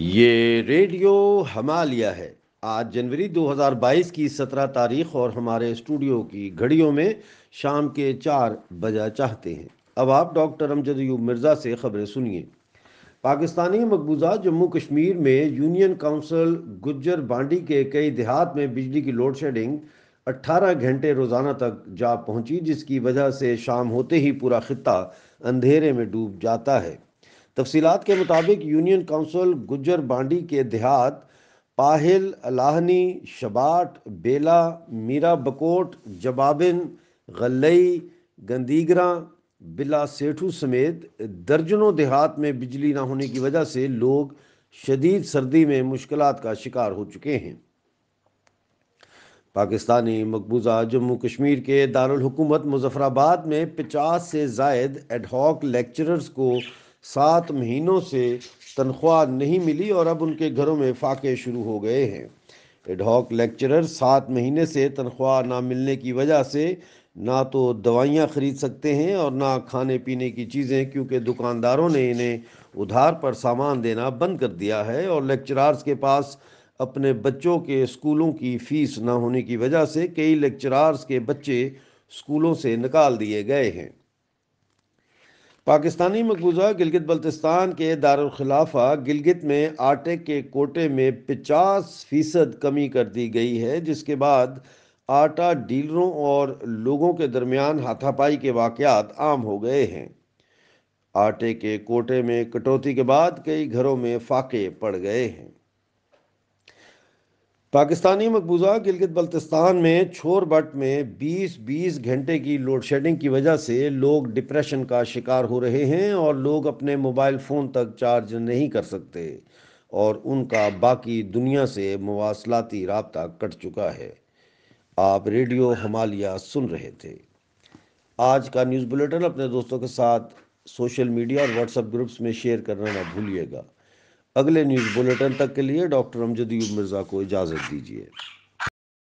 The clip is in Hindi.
ये रेडियो हमालिया है आज जनवरी 2022 की 17 तारीख और हमारे स्टूडियो की घड़ियों में शाम के चार बजा चाहते हैं अब आप डॉक्टर अमजद मिर्ज़ा से खबरें सुनिए पाकिस्तानी मकबूजा जम्मू कश्मीर में यूनियन काउंसिल गुज्जर बांडी के कई देहात में बिजली की लोड शेडिंग 18 घंटे रोज़ाना तक जा पहुंची जिसकी वजह से शाम होते ही पूरा खत्ता अंधेरे में डूब जाता है तफसीत के मुताबिक यूनियन काउंसिल गुजर बांडी के देहात पाहिल अलाहनी शबाट बेला मीरा बकोट जबाबिन गलई गंदीगरा बिला सेठू समेत दर्जनों देहात में बिजली ना होने की वजह से लोग शदीद सर्दी में मुश्किल का शिकार हो चुके हैं पाकिस्तानी मकबूजा जम्मू कश्मीर के दारकूमत मुजफ्फराबाद में पचास से जायद एडहॉक लेक्चरर्स को सात महीनों से तनख्वाह नहीं मिली और अब उनके घरों में फाके शुरू हो गए हैं एडहॉक लेक्चरर सात महीने से तनख्वाह ना मिलने की वजह से ना तो दवाइयाँ ख़रीद सकते हैं और ना खाने पीने की चीज़ें क्योंकि दुकानदारों ने इन्हें उधार पर सामान देना बंद कर दिया है और लेक्चरार्स के पास अपने बच्चों के स्कूलों की फ़ीस ना होने की वजह से कई लेक्चरार्स के बच्चे स्कूलों से निकाल दिए गए हैं पाकिस्तानी मकबूजा गिलगित बल्तिस्तान के दारखिला गिलगित में आटे के कोटे में 50 फीसद कमी कर दी गई है जिसके बाद आटा डीलरों और लोगों के दरमियान हाथापाई के वाकयात आम हो गए हैं आटे के कोटे में कटौती के बाद कई घरों में फाके पड़ गए हैं पाकिस्तानी मकबूजा गिलगित बल्तिस्तान में छोर बट में 20-20 घंटे की लोड शेडिंग की वजह से लोग डिप्रेशन का शिकार हो रहे हैं और लोग अपने मोबाइल फ़ोन तक चार्ज नहीं कर सकते और उनका बाकी दुनिया से मवासलाती रबता कट चुका है आप रेडियो हमालिया सुन रहे थे आज का न्यूज़ बुलेटिन अपने दोस्तों के साथ सोशल मीडिया और व्हाट्सएप ग्रुप्स में शेयर करना ना भूलिएगा अगले न्यूज़ बुलेटिन तक के लिए डॉक्टर अमजदयूब मिर्ज़ा को इजाज़त दीजिए